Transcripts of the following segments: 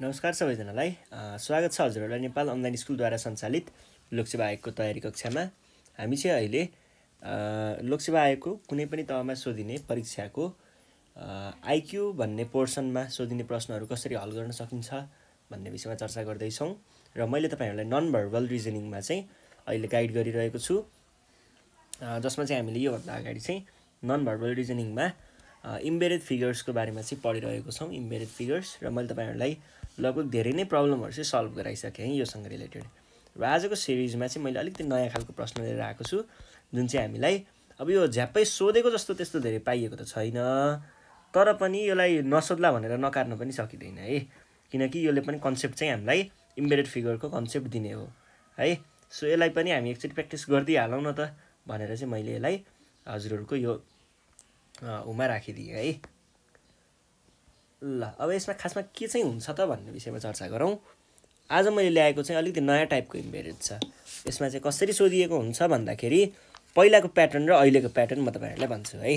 नमस्कार सबैजनालाई स्वागत छ हजुरहरूलाई नेपाल अनलाइन स्कुलद्वारा सञ्चालित लोकसेवा आयोगको तयारी कक्षामा हामी चाहिँ अहिले लोकसेवा आयोगको कुनै पनि तहमा सोधिने परीक्षाको आइक्यू भन्ने पोर्सनमा सोधिने प्रश्नहरू कसरी हल गर्न सकिन्छ भन्ने विषयमा चर्चा गर्दैछौँ र मैले तपाईँहरूलाई नन भर्बल रिजनिङमा चाहिँ अहिले गाइड गरिरहेको छु जसमा चाहिँ हामीले योभन्दा अगाडि चाहिँ नन भर्बल रिजनिङमा इम्बेरेड फिगर्सको बारेमा चाहिँ पढिरहेको छौँ इम्बेरेड फिगर्स र मैले तपाईँहरूलाई लगभग धेरै नै प्रब्लमहरू चाहिँ सल्भ गराइसकेँ है योसँग रिलेटेड र आजको सिरिजमा चाहिँ मैले अलिकति नयाँ खालको प्रश्न लिएर आएको छु जुन चाहिँ हामीलाई अब यो झ्याप्पै सोधेको जस्तो त्यस्तो धेरै पाइएको त छैन तर पनि यसलाई नसोध्ला भनेर नकार्नु पनि सकिँदैन है किनकि यसले पनि कन्सेप्ट चाहिँ हामीलाई इम्बेडेड फिगरको कन्सेप्ट दिने हो है सो यसलाई पनि हामी एकचोटि प्र्याक्टिस गरिदिइहालौँ न त भनेर चाहिँ मैले यसलाई हजुरहरूको यो उमा राखिदिएँ है ल अब यसमा खासमा के चाहिँ हुन्छ त भन्ने विषयमा चर्चा गरौँ आज मैले ल्याएको चाहिँ अलिकति नयाँ टाइपको इम्बेडेड छ यसमा चाहिँ कसरी सोधिएको हुन्छ भन्दाखेरि पहिलाको प्याटर्न र अहिलेको प्याटर्न म तपाईँहरूलाई भन्छु है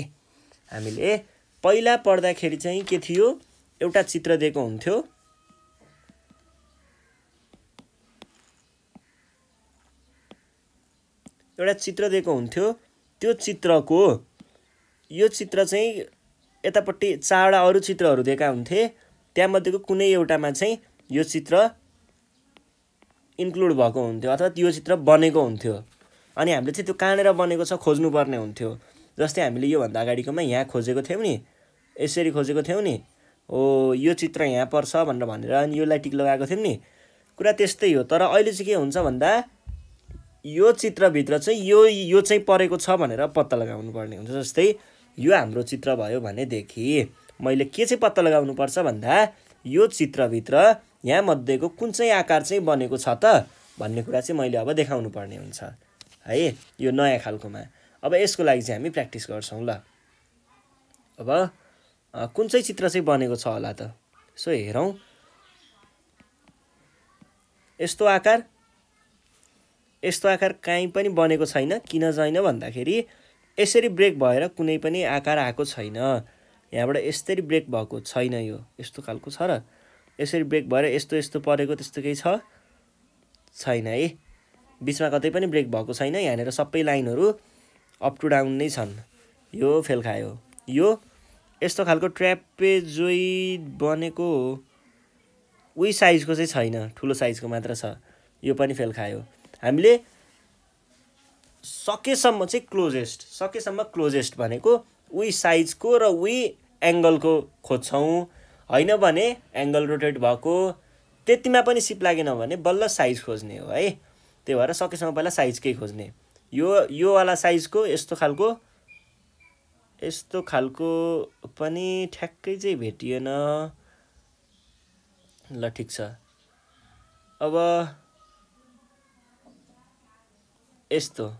हामीले पहिला पढ्दाखेरि चाहिँ के थियो एउटा चित्र दिएको हुन्थ्यो एउटा चित्र दिएको हुन्थ्यो त्यो चित्रको यो चित्र चाहिँ यतापट्टि चारवटा अरू चित्रहरू दिएका हुन्थे त्यहाँमध्येको कुनै एउटामा चाहिँ यो चित्र इन्क्लुड भएको हुन्थ्यो अथवा यो चित्र बनेको हुन्थ्यो अनि हामीले चाहिँ त्यो कहाँनिर बनेको छ खोज्नुपर्ने हुन्थ्यो जस्तै हामीले योभन्दा अगाडिकोमा यहाँ खोजेको थियौँ नि यसरी खोजेको थियौँ नि हो यो चित्र यहाँ पर्छ भनेर भनेर अनि यसलाई टिक लगाएको थियौँ नि कुरा त्यस्तै हो तर अहिले चाहिँ के हुन्छ भन्दा यो चित्रभित्र चाहिँ यो यो चाहिँ परेको छ भनेर पत्ता लगाउनु पर्ने हुन्छ जस्तै यो हाम्रो चित्र भयो भनेदेखि मैले के चाहिँ पत्ता लगाउनुपर्छ भन्दा यो चित्रभित्र यहाँ मध्येको कुन चाहिँ आकार चाहिँ बनेको छ त भन्ने कुरा चाहिँ मैले अब देखाउनु पर्ने हुन्छ है यो नयाँ खालकोमा अब यसको लागि चाहिँ हामी प्र्याक्टिस गर्छौँ ल अब कुन चाहिँ चित्र चाहिँ बनेको छ होला त यसो हेरौँ यस्तो आकार यस्तो आकार काहीँ पनि बनेको छैन किन छैन भन्दाखेरि यसरी ब्रेक भएर कुनै पनि आकार आएको छैन यहाँबाट यसरी ब्रेक भएको छैन यो यस्तो खालको छ र यसरी ब्रेक भएर यस्तो यस्तो परेको त्यस्तो केही छ छैन है बिचमा कतै पनि ब्रेक भएको छैन यहाँनिर सबै लाइनहरू अप टु डाउन नै छन् यो फेल खायो यो यस्तो खालको जोइ बनेको उही साइजको चाहिँ छैन ठुलो साइजको मात्र छ यो पनि फेल खायो हामीले सकेसम्म चाहिँ क्लोजेस्ट सकेसम्म क्लोजेस्ट भनेको उही साइजको र उही एङ्गलको खोज्छौँ होइन भने एङ्गल रोटेट भएको त्यतिमा पनि सिप लागेन भने बल्ल साइज खोज्ने हो है त्यही भएर सकेसम्म पहिला साइजकै खोज्ने यो योवाला साइजको यस्तो खालको यस्तो खालको पनि ठ्याक्कै चाहिँ भेटिएन ल ठिक छ अब यस्तो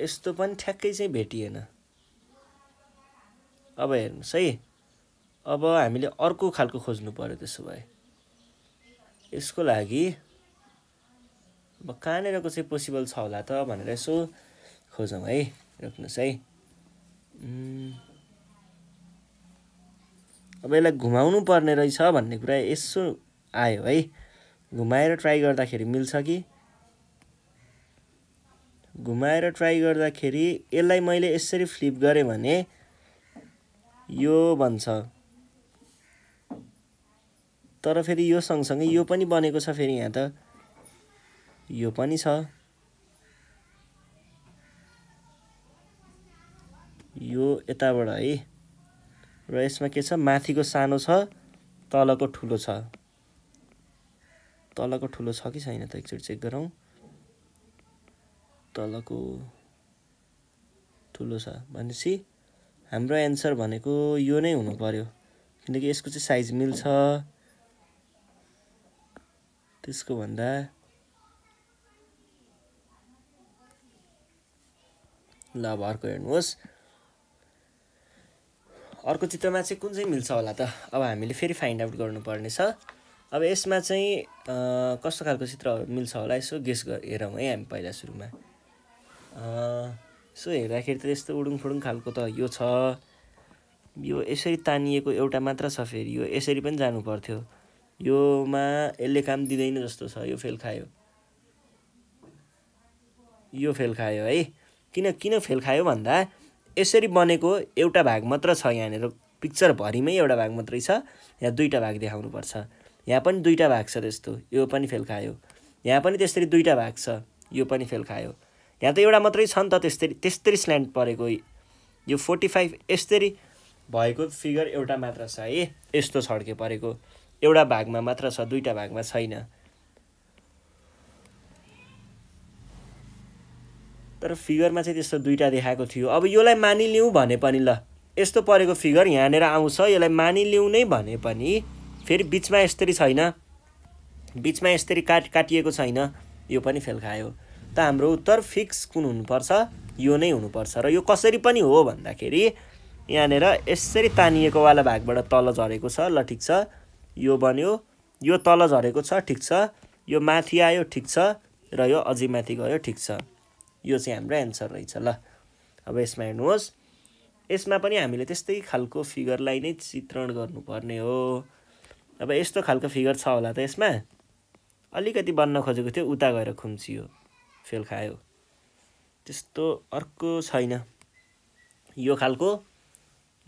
यस्तो पनि ठ्याक्कै चाहिँ भेटिएन अब हेर्नुहोस् है अब हामीले अर्को खालको खोज्नु पऱ्यो त्यसो भए यसको लागि अब कहाँनिरको चाहिँ पोसिबल छ होला त भनेर यसो खोजौँ है रोक्नुहोस् है अब यसलाई घुमाउनु पर्ने रहेछ भन्ने कुरा यसो आयो है घुमाएर ट्राई गर्दाखेरि मिल्छ कि घुमाएर ट्राई गर्दाखेरि यसलाई मैले यसरी फ्लिप गरेँ भने यो भन्छ तर फेरि यो सँगसँगै यो पनि बनेको छ फेरि यहाँ त यो पनि छ यो यताबाट है र यसमा के छ माथिको सानो छ तलको ठुलो छ तलको ठुलो छ कि छैन त एकचोटि चेक गरौँ तलको ठुलो छ भनेपछि हाम्रो एन्सर भनेको यो नै हुनु पऱ्यो किनकि यसको चाहिँ साइज मिल्छ त्यसको भन्दा ल अब अर्को हेर्नुहोस् अर्को चित्रमा चाहिँ कुन चाहिँ मिल्छ होला त अब हामीले फेरि फाइन्ड आउट गर्नुपर्ने छ अब यसमा चाहिँ कस्तो खालको चित्र मिल्छ होला यसो गेस हेरौँ है हामी पहिला सुरुमा यसो हेर्दाखेरि त यस्तो उडुङ फुडुङ खालको त यो छ यो यसरी तानिएको एउटा मात्र छ फेरि यो यसरी पनि जानु पर्थ्यो योमा यसले काम दिँदैन जस्तो छ यो फेल खायो यो फेल खायो है किन किन फेल खायो भन्दा यसरी बनेको एउटा भाग मात्र छ यहाँनिर पिक्चरभरिमै एउटा भाग मात्रै छ यहाँ दुईवटा भाग देखाउनुपर्छ यहाँ पनि दुईवटा भाग छ त्यस्तो यो पनि फेल खायो यहाँ पनि त्यसरी दुईवटा भाग छ यो पनि फेल खायो यहाँ त एउटा मात्रै छ नि त त्यस्तरी त्यस्तै स्ल्यान्ड परेको यो फोर्टी फाइभ यस्तरी भएको फिगर एउटा मात्र छ है यस्तो छड्के परेको एउटा भागमा मात्र छ दुईवटा भागमा छैन तर फिगरमा चाहिँ त्यस्तो दुईवटा देखाएको थियो अब यसलाई मानिलिउँ भने पनि ल यस्तो परेको फिगर यहाँनिर आउँछ यसलाई मानिलिउँ नै भने पनि फेरि बिचमा यस्तरी छैन बिचमा यस्तरी काट काटिएको छैन यो पनि फेल खायो त हाम्रो उत्तर फिक्स कुन हुनुपर्छ यो नै हुनुपर्छ र यो कसरी पनि हो भन्दाखेरि यहाँनिर यसरी तानिएको वाला भागबाट तल झरेको छ ल ठिक छ यो बन्यो यो तल झरेको छ ठिक छ यो माथि आयो ठिक छ र यो अझै माथि गयो ठिक छ यो चाहिँ हाम्रो एन्सर रहेछ ल अब यसमा हेर्नुहोस् यसमा पनि हामीले त्यस्तै खालको फिगरलाई नै चित्रण गर्नुपर्ने हो अब यस्तो खालको फिगर छ होला त यसमा अलिकति बन्न खोजेको थियो उता गएर खुम्चियो फेल खायो त्यस्तो अर्को छैन यो खालको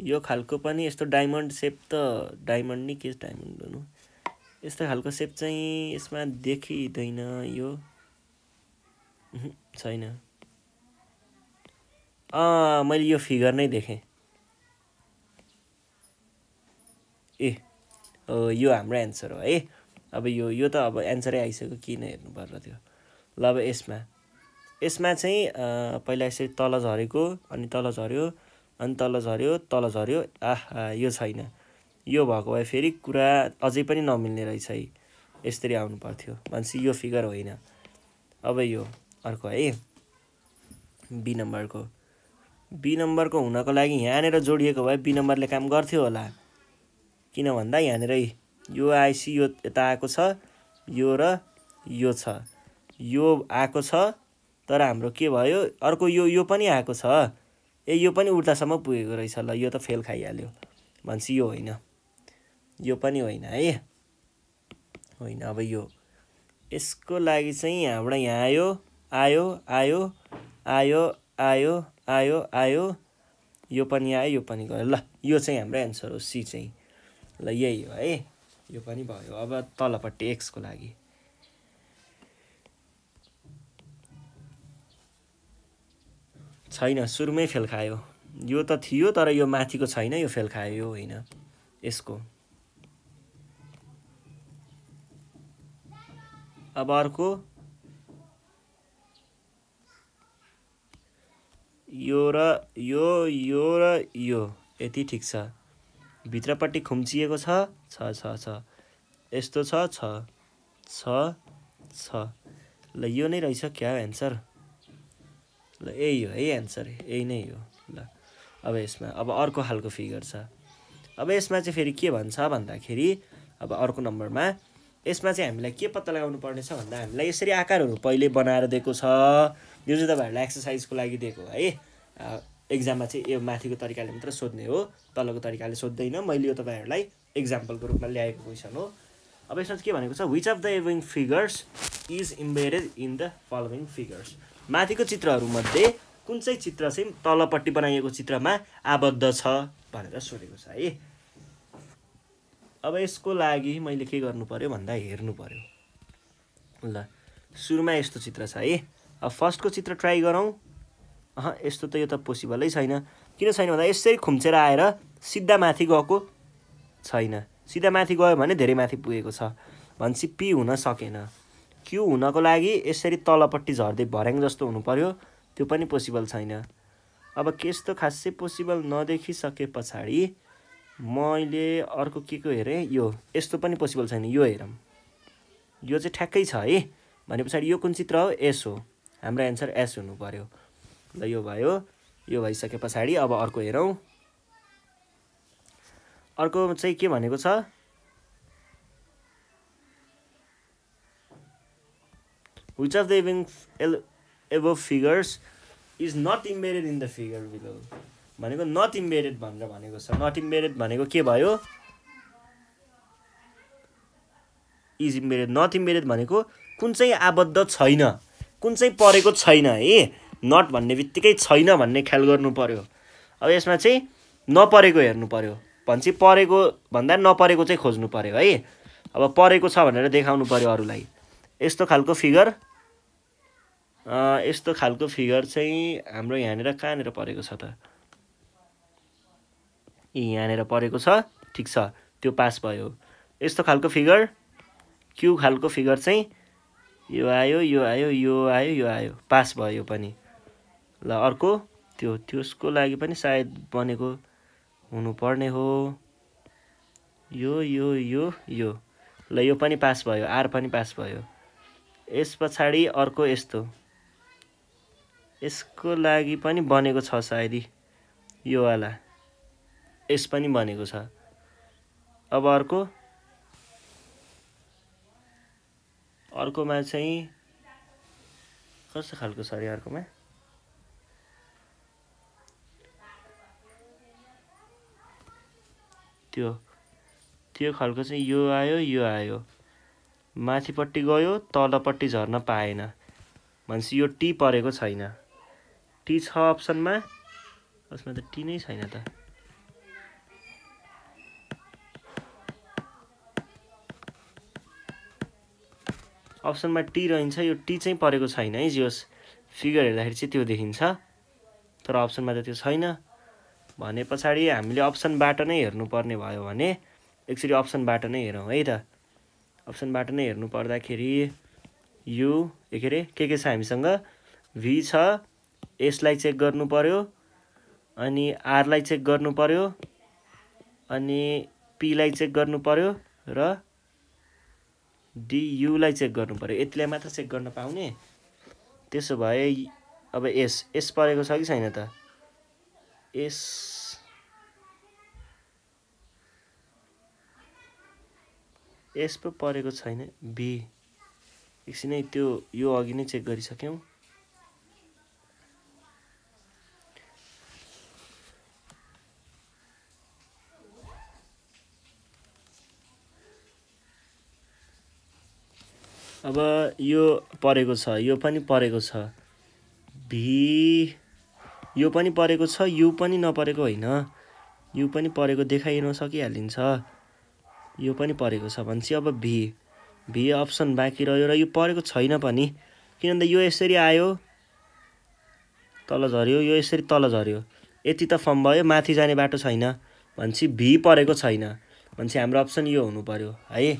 यो खालको पनि यस्तो डायमन्ड सेप त डायमन्ड नि के डायमन्ड हुनु यस्तो खालको सेप चाहिँ यसमा देखिँदैन यो छैन मैले यो फिगर नै देखेँ ए यो हाम्रो एन्सर हो है अब यो यो त अब एन्सरै आइसक्यो किन हेर्नु पर्ला त्यो ल अब यसमा यसमा चाहिँ पहिला यसरी तल झरेको अनि तल झऱ्यो अनि तल झऱ्यो तल झऱ्यो आह यो छैन यो भएको भए फेरि कुरा अझै पनि नमिल्ने रहेछ है यसरी आउनु पर्थ्यो भनेपछि यो फिगर होइन अब यो अर्को है बी नम्बरको बी नम्बरको हुनको लागि यहाँनिर जोडिएको भए बी नम्बरले काम गर्थ्यो होला किन भन्दा यहाँनिर यो आइसी यो यता आएको छ यो र यो छ यो आएको छ तर हाम्रो के भयो अर्को यो यो पनि आएको छ ए यो पनि उड्दासम्म पुगेको रहेछ ल यो त फेल खाइहाल्यो भनेपछि यो होइन यो पनि होइन है होइन अब यो यसको लागि चाहिँ यहाँबाट यहाँ आयो आयो आयो आयो आयो आयो आयो यो पनि आयो यो पनि गयो ल यो चाहिँ हाम्रो एन्सर हो सी चाहिँ ल यही हो है यो पनि भयो अब तलपट्टि एक्सको लागि छैन सुरुमै फेल खायो यो त थियो तर यो माथिको छैन यो फेल खायो यो होइन यसको अब अर्को यो र यो यो र यो यति ठिक छ भित्रपट्टि खुम्चिएको छ छ छ छ यस्तो छ छ छ छ ल यो नै रहेछ क्या एन्सर ल यही हो है एन्सर यही नै हो ल अब यसमा अब अर्को खालको फिगर छ अब यसमा चाहिँ फेरि के भन्छ भन्दाखेरि अब अर्को नम्बरमा यसमा चाहिँ हामीलाई के पत्ता लगाउनु पर्नेछ भन्दा हामीलाई यसरी आकारहरू पहिले बनाएर दिएको छ यो चाहिँ तपाईँहरूलाई एक्सर्साइजको लागि दिएको है एक्जाममा चाहिँ यो माथिको तरिकाले मात्र सोध्ने हो तलको तरिकाले सोध्दैन मैले यो तपाईँहरूलाई इक्जाम्पलको रूपमा ल्याएको क्वेसन हो अब यसमा चाहिँ के भनेको छ which of the given figures is embedded in the following figures माथिको चित्रहरूमध्ये कुन चाहिँ चित्र चाहिँ तलपट्टि बनाइएको चित्रमा आबद्ध छ भनेर सोधेको छ है अब यसको लागि मैले के गर्नु पऱ्यो भन्दा हेर्नु पऱ्यो ल सुरुमा यस्तो चित्र छ है अब फर्स्टको चित्र ट्राई गरौँ अह यस्तो त यो त पोसिबलै छैन किन छैन भन्दा यसरी खुम्चेर आएर सिधा माथि गएको छैन सिधा माथि गयो भने धेरै माथि पुगेको छ भनेपछि पी हुन सकेन क्यु हुनको लागि यसरी तलपट्टि झर्दै भर्याङ जस्तो हुनु पऱ्यो त्यो पनि पोसिबल छैन अब केस त खासै पोसिबल नदेखिसके पछाडि मैले अर्को के को हेरेँ यो यस्तो पनि पोसिबल छैन यो हेरौँ यो चाहिँ ठ्याक्कै छ है भने पछाडि यो कुन चित्र हो एस हो हाम्रो एन्सर एस हुनु पऱ्यो ल यो भयो यो भइसके पछाडि अब अर्को हेरौँ अर्को चाहिँ के भनेको छ which of the even above figures is not embedded in the figure below भनेको नट इम्बेडेड भनेर भनेको छ नट इम्बेडेड भनेको के भयो इज इम्बेडेड नट इम्बेडेड भनेको कुन चाहिँ आबद्ध छैन कुन चाहिँ परेको छैन है नट भन्ने बित्तिकै छैन भन्ने ख्याल गर्नु पऱ्यो अब यसमा चाहिँ नपरेको हेर्नु पऱ्यो भनेपछि परेको भन्दा नपरेको चाहिँ खोज्नु पऱ्यो है अब परेको छ भनेर देखाउनु पऱ्यो अरूलाई यस्तो खालको फिगर यस्तो खालको फिगर चाहिँ हाम्रो यहाँनिर कहाँनिर परेको छ त ए यहाँनिर परेको छ ठिक छ त्यो पास भयो यस्तो खालको फिगर क्यु खालको फिगर चाहिँ यो आयो यो आयो यो आयो यो आयो पास भयो पनि ल अर्को त्यो त्यसको लागि पनि सायद बनेको हुनुपर्ने हो यो यो यो यो ल यो पनि पास भयो आर पनि पास भयो यस पछाडि अर्को यस्तो यसको लागि पनि बनेको छ सायद योवाला यस पनि बनेको छ अब अर्को अर्कोमा चाहिँ कस्तो खालको छ अरे अर्कोमा त्यो त्यो खालको चाहिँ यो आयो यो आयो माथिपट्टि गयो तलपट्टि झर्न पाएन भनेपछि यो टी परेको छैन टी छ अप्सनमा उसमा त टी नै छैन त अप्सनमा टी रहन्छ यो टी चाहिँ परेको छैन है जियोस् फिगर हेर्दाखेरि चाहिँ त्यो देखिन्छ तर अप्सनमा त त्यो छैन भने पछाडि हामीले अप्सनबाट नै हेर्नुपर्ने भयो भने एकचोटि अप्सनबाट नै हेरौँ है त अप्सनबाट नै हेर्नु पर्दाखेरि यु के अरे के के छ हामीसँग भी छ यसलाई चेक गर्नु पर्यो अनि आरलाई चेक गर्नु पर्यो अनि पीलाई चेक गर्नु पर्यो र डियुलाई चेक गर्नु पर्यो यतिलाई मात्र चेक गर्न पाउने त्यसो भए अब एस एस परेको छ कि छैन त एस एस पो परेको छैन बी एकछिनै त्यो यो अघि नै चेक गरिसक्यौँ अब यो परेको छ यो पनि परेको छ भी यो पनि परेको छ यु पनि नपरेको होइन यु पनि परेको देखाइन सकिहालिन्छ यो पनि परेको छ भनेपछि अब भी भी अप्सन बाँकी रह्यो र यो परेको छैन पनि किन यो यसरी आयो तल झऱ्यो यो यसरी तल झऱ्यो यति त फर्म भयो माथि जाने बाटो छैन भनेपछि भी परेको छैन भनेपछि हाम्रो अप्सन यो हुनु पऱ्यो है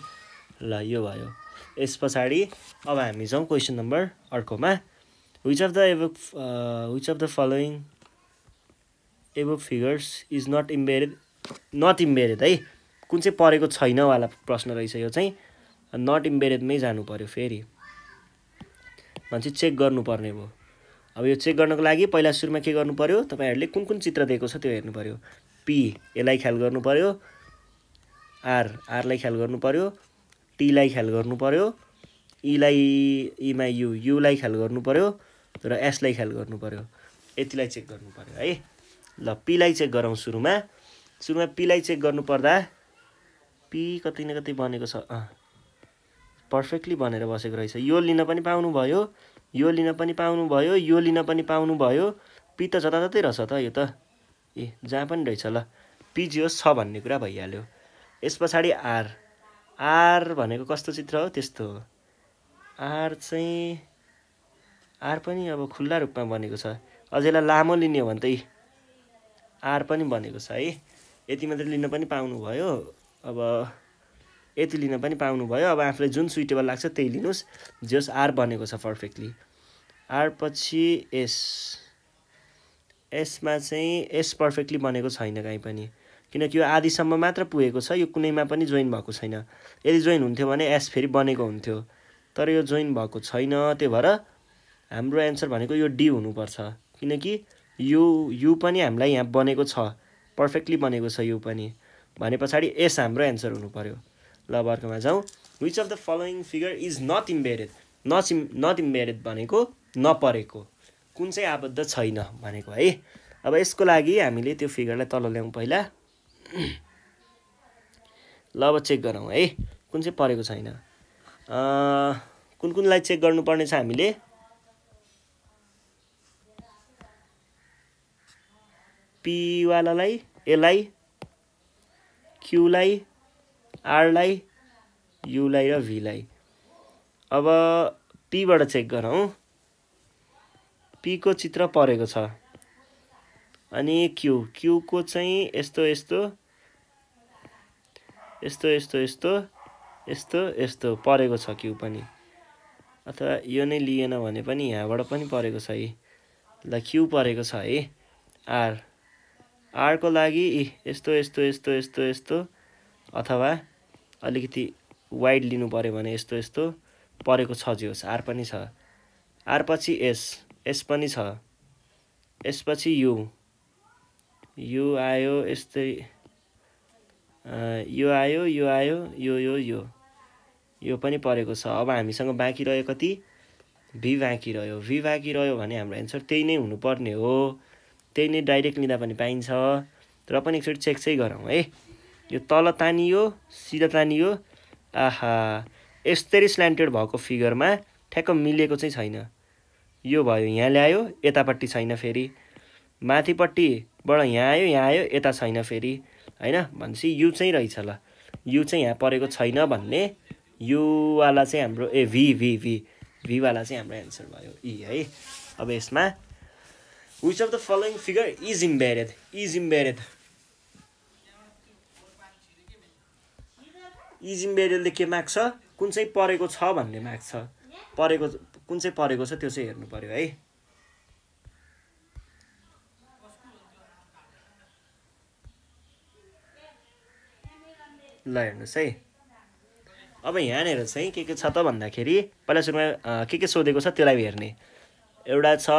ल यो भयो यस पछाडि अब हामी जाउँ क्वेसन नम्बर अर्कोमा which of the above which of the following above figures is not embedded not embedded है कुन चाहिँ परेको छैनवाला प्रश्न रहेछ यो चाहिँ नट इम्बेरेडमै जानु पऱ्यो फेरि भनेपछि चेक गर्नुपर्ने भयो अब यो चेक गर्नको लागि पहिला सुरुमा के गर्नु पऱ्यो तपाईँहरूले कुन कुन चित्र दिएको छ त्यो हेर्नु पऱ्यो पी यसलाई ख्याल गर्नु पऱ्यो आर आरलाई ख्याल गर्नु पऱ्यो टीलाई ख्याल गर्नु पऱ्यो इलाई इमा यु युलाई ख्याल गर्नु पऱ्यो र एसलाई ख्याल गर्नु पऱ्यो यतिलाई चेक गर्नु पऱ्यो है ल पीलाई चेक गरौँ सुरुमा सुरुमा पीलाई चेक पर्दा पी कति न कति बनेको छ पर्फेक्टली बनेर बसेको रहेछ यो लिन पनि पाउनुभयो यो लिन पनि पाउनुभयो यो लिन पनि पाउनुभयो पी त जताततै रहेछ त यो त ए जहाँ पनि रहेछ ल पिजियोस् छ भन्ने कुरा भइहाल्यो यस पछाडि आर आर भनेको कस्तो चित्र हो त्यस्तो आर चाहिँ आर पनि अब खुल्ला रूपमा बनेको छ अझ लामो लिने हो भने त आर पनि बनेको छ है यति मात्र लिन पनि पाउनुभयो अब यति लिन पनि पाउनुभयो अब आफूलाई जुन सुइटेबल लाग्छ त्यही लिनुहोस् जस आर बनेको छ पर्फेक्टली आर पछि एस एसमा चाहिँ एस पर्फेक्टली बनेको छैन कहीँ पनि किनकि यो आधीसम्म मात्र पुगेको छ यो कुनैमा पनि जोइन भएको छैन यदि जोइन हुन्थ्यो भने एस फेरि बनेको हुन्थ्यो तर यो जोइन भएको छैन त्यही भएर हाम्रो एन्सर भनेको यो डी हुनुपर्छ किनकि यु यु पनि हामीलाई यहाँ बनेको छ पर्फेक्टली बनेको छ यु पनि भने पछाडि एस हाम्रो एन्सर हुनु पऱ्यो ल अर्कोमा जाउँ which of the following figure is not embedded not इम नट इम्बेरेड भनेको नपरेको कुन चाहिँ आबद्ध छैन भनेको है अब यसको लागि हामीले त्यो फिगरलाई तल ल्याउँ पहिला ल अब चेक गरौँ है कुन चाहिँ परेको छैन कुन कुनलाई चेक गर्नुपर्ने छ हामीले पीवालालाई एलाई क्युलाई आरलाई युलाई र भीलाई अब पीबाट चेक गरौँ पीको चित्र परेको छ अनि क्यु क्युको चाहिँ यस्तो यस्तो यस्तो यस्तो यस्तो यस्तो यस्तो परेको छ क्यु पनि अथवा यो नै लिएन भने पनि यहाँबाट पनि परेको छ है ल क्यु परेको छ है आर आरको लागि यस्तो यस्तो यस्तो यस्तो यस्तो अथवा अलिकति वाइड लिनु पऱ्यो भने यस्तो यस्तो परेको छ जे होस् आर पनि छ आर पछि एस एस पनि छ यसपछि यु यु आयो यस्तै यो आयो यो आयो यो यो यो यो पनि परेको छ अब हामीसँग बाँकी रह्यो कति भी बाँकी रह्यो भी बाँकी रह्यो भने हाम्रो एन्सर त्यही नै हुनुपर्ने हो त्यही नै डाइरेक्ट लिँदा पनि पाइन्छ र पनि एकचोटि चेक चाहिँ गरौँ है यो तल तानियो सिधा तानियो आहा यस्तरी स्ल्यान्टेड भएको फिगरमा ठ्याक्क मिलेको चाहिँ छैन यो भयो यहाँ ल्यायो यतापट्टि छैन फेरि माथिपट्टिबाट यहाँ आयो यहाँ आयो यता छैन फेरि होइन भनेपछि यु चाहिँ रहेछ ल यु चाहिँ यहाँ परेको छैन भन्ने युवाला चाहिँ हाम्रो ए भी भी भी भीवाला चाहिँ हाम्रो एन्सर भयो इ है अब यसमा which of the following figure is embedded is embedded is इम्बेरेडले के माग्छ कुन चाहिँ परेको छ भन्ने माग्छ परेको कुन चाहिँ परेको छ त्यो चाहिँ हेर्नु पऱ्यो है ल हेर्नुहोस् है अब यहाँनिर चाहिँ के के छ त भन्दाखेरि पहिला सुरुमा के के सोधेको छ त्यसलाई हेर्ने एउटा छ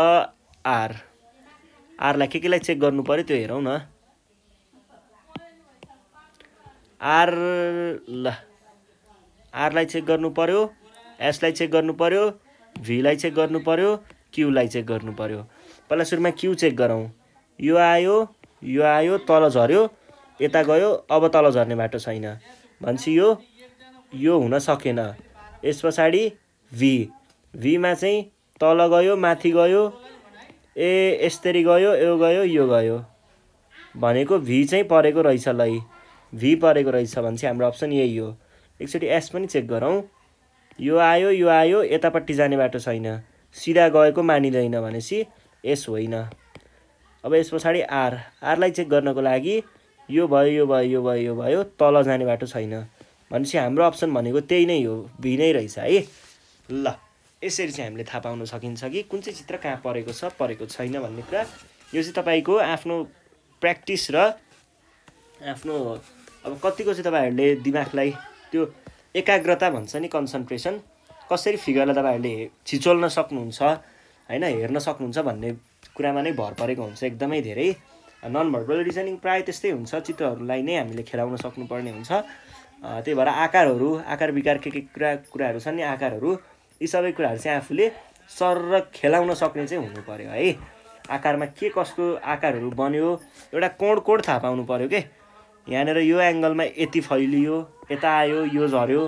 आर आरलाई के केलाई चेक गर्नु पऱ्यो त्यो हेरौँ न आर ल आरलाई चेक गर्नु पऱ्यो एसलाई चेक गर्नु पऱ्यो भीलाई चेक गर्नु पऱ्यो क्युलाई चेक गर्नु पऱ्यो पहिला सुरुमा क्यु चेक गरौँ यो आयो यो आयो तल झऱ्यो यता गयो अब तल झर्ने बाटो छैन भनेपछि यो यो हुन सकेन यस पछाडि भी भीमा चाहिँ तल गयो माथि गयो ए यस्तरी गयो यो गयो यो गयो भनेको भी चाहिँ परेको रहेछ लै भी परेको रहेछ भने हाम्रो अप्सन यही हो एकचोटि एस पनि चेक गरौँ यो आयो यो आयो यतापट्टि जाने बाटो छैन सिधा गएको मानिँदैन भनेपछि एस होइन अब यस पछाडि आर आरलाई चेक गर्नको लागि यो भयो यो भयो यो भयो यो भयो तल जाने बाटो छैन भनेपछि हाम्रो अप्सन भनेको त्यही नै हो भी नै रहेछ है ल यसरी चाहिँ हामीले थाहा पाउन सकिन्छ कि कुन चाहिँ चित्र कहाँ परेको छ परेको छैन भन्ने कुरा यो चाहिँ तपाईँको आफ्नो प्र्याक्टिस र आफ्नो अब कतिको चाहिँ तपाईँहरूले दिमागलाई त्यो एकाग्रता भन्छ नि कन्सन्ट्रेसन कसरी फिगरलाई तपाईँहरूले छिचोल्न सक्नुहुन्छ होइन हेर्न सक्नुहुन्छ भन्ने कुरामा नै भर परेको हुन्छ एकदमै धेरै नन भर्बल रिजनिङ प्रायः त्यस्तै हुन्छ चित्रहरूलाई नै हामीले खेलाउन सक्नुपर्ने हुन्छ त्यही भएर आकारहरू आकार विकार के के कुरा कुराहरू छन् नि आकारहरू यी सबै कुराहरू चाहिँ आफूले सर खेलाउन सक्ने चाहिँ हुनु पऱ्यो है आकारमा के कस्तो आकारहरू बन्यो एउटा कोड कोड थाहा पाउनु पऱ्यो के यहाँनिर यो एङ्गलमा यति फैलियो यता आयो यो झऱ्यो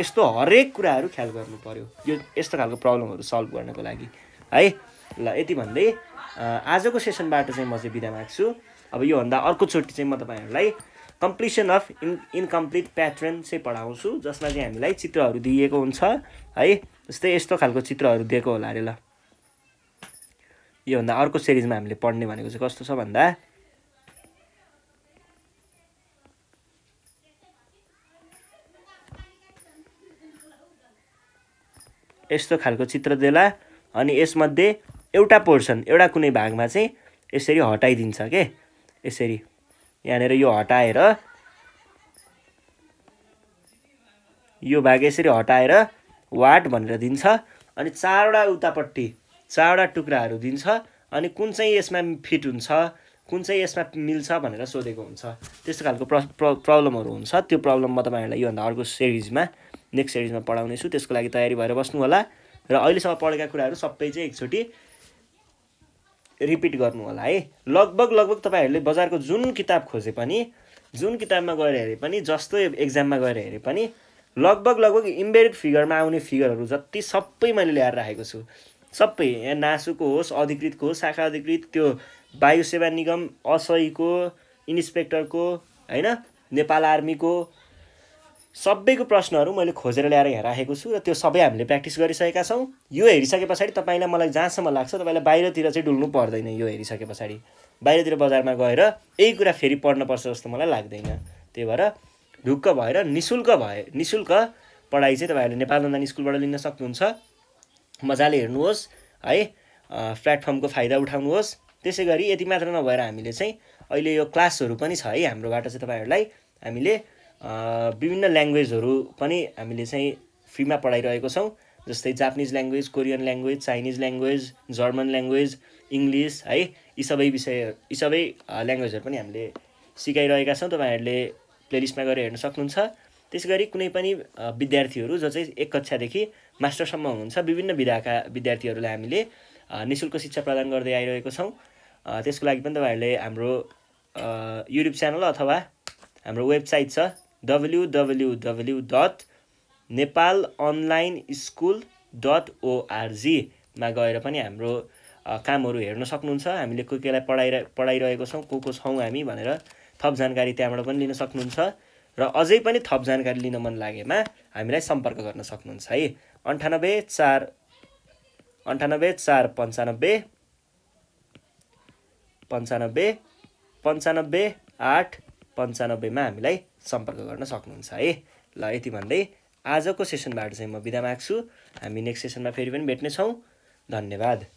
यस्तो हरेक कुराहरू ख्याल गर्नु पऱ्यो यो यस्तो खालको प्रब्लमहरू सल्भ गर्नको लागि है ल यति भन्दै आजको सेसनबाट चाहिँ म चाहिँ बिदा माग्छु अब योभन्दा अर्कोचोटि चाहिँ म तपाईँहरूलाई completion of in incomplete pattern चाहिँ पढाउँछु जसमा चाहिँ हामीलाई चित्रहरू दिएको हुन्छ है जस्तै यस्तो खालको चित्रहरू दिएको होला अरे ल योभन्दा अर्को सिरिजमा हामीले पढ्ने भनेको चाहिँ कस्तो छ भन्दा यस्तो खालको चित्र देला अनि यसमध्ये एउटा पोर्सन एउटा कुनै भागमा चाहिँ यसरी हटाइदिन्छ के यसरी यहाँनिर यो हटाएर यो भाग यसरी हटाएर वाट भनेर दिन्छ अनि चारवटा उतापट्टि चारवटा टुक्राहरू दिन्छ अनि कुन चाहिँ यसमा फिट हुन्छ कुन चाहिँ यसमा मिल्छ भनेर सोधेको हुन्छ त्यस्तो खालको प्र प्रब्लमहरू हुन्छ त्यो प्रब्लम म तपाईँहरूलाई योभन्दा अर्को सिरिजमा नेक्स्ट सिरिजमा पढाउनेछु त्यसको लागि तयारी भएर बस्नु होला र अहिलेसम्म पढेका कुराहरू सबै चाहिँ एकचोटि रिपिट गर्नु होला है लगभग लगभग तपाईँहरूले बजारको जुन किताब खोजे पनि जुन किताबमा गएर हेरे पनि जस्तो एक्जाममा गएर हेरे पनि लगभग लगभग इम्बेरिड फिगरमा आउने फिगरहरू जति सबै मैले ल्याएर राखेको छु सबै यहाँ नासुको होस् अधिकृतको होस् शाखा अधिकृत त्यो वायु सेवा निगम असहीको इन्सपेक्टरको होइन नेपाल आर्मीको सबैको प्रश्नहरू मैले खोजेर ल्याएर यहाँ राखेको छु र त्यो सबै हामीले प्र्याक्टिस गरिसकेका छौँ यो हेरिसके पछाडि तपाईँलाई मलाई जहाँसम्म लाग्छ तपाईँलाई बाहिरतिर चाहिँ डुल्नु पर्दैन यो हेरिसके पछाडि बाहिरतिर बजारमा गएर यही कुरा फेरि पढ्नुपर्छ जस्तो मलाई लाग्दैन त्यही भएर ढुक्क भएर नि शुल्क भए नि शुल्क पढाइ चाहिँ तपाईँहरूले नेपाल अनुदान स्कुलबाट लिन सक्नुहुन्छ मजाले हेर्नुहोस् है प्लेटफर्मको फाइदा उठाउनुहोस् त्यसै गरी यति मात्र नभएर हामीले चाहिँ अहिले यो क्लासहरू पनि छ है हाम्रोबाट चाहिँ तपाईँहरूलाई हामीले विभिन्न ल्याङ्ग्वेजहरू पनि हामीले चाहिँ फ्रीमा पढाइरहेको छौँ जस्तै Japanese language Korean language Chinese language German language English है यी सबै विषय यी सबै ल्याङ्ग्वेजहरू पनि हामीले सिकाइरहेका छौँ तपाईँहरूले प्लेलिस्टमा गएर हेर्न सक्नुहुन्छ त्यसै गरी कुनै पनि विद्यार्थीहरू जो चाहिँ एक कक्षादेखि मास्टरसम्म हुनुहुन्छ विभिन्न विधाका विद्यार्थीहरूलाई हामीले नि शुल्क शिक्षा प्रदान गर्दै आइरहेको छौँ त्यसको लागि पनि तपाईँहरूले हाम्रो युट्युब च्यानल अथवा हाम्रो वेबसाइट छ W W W dot Nepal online school dot ओआरजीमा गएर पनि हाम्रो कामहरू हेर्न सक्नुहुन्छ हामीले को कोलाई पढाइ पढाइरहेको छौँ को को छौँ हामी भनेर थप जानकारी त्यहाँबाट पनि लिन सक्नुहुन्छ र अझै पनि थप जानकारी लिन मन लागेमा हामीलाई सम्पर्क गर्न सक्नुहुन्छ है अन्ठानब्बे चार अन्ठानब्बे चार पन्चानब्बे पन्चानब्बे पन्चानब्बे आठ पन्चानब्बेमा हामीलाई सम्पर्क गर्न सक्नुहुन्छ है ल यति भन्दै आजको सेसनबाट चाहिँ म बिदा माग्छु हामी नेक्स्ट सेसनमा फेरि पनि भेट्नेछौँ धन्यवाद